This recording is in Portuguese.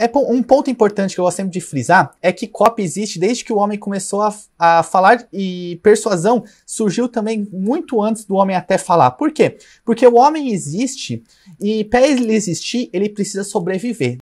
É um ponto importante que eu gosto sempre de frisar é que copy existe desde que o homem começou a, a falar e persuasão surgiu também muito antes do homem até falar. Por quê? Porque o homem existe e para ele existir, ele precisa sobreviver.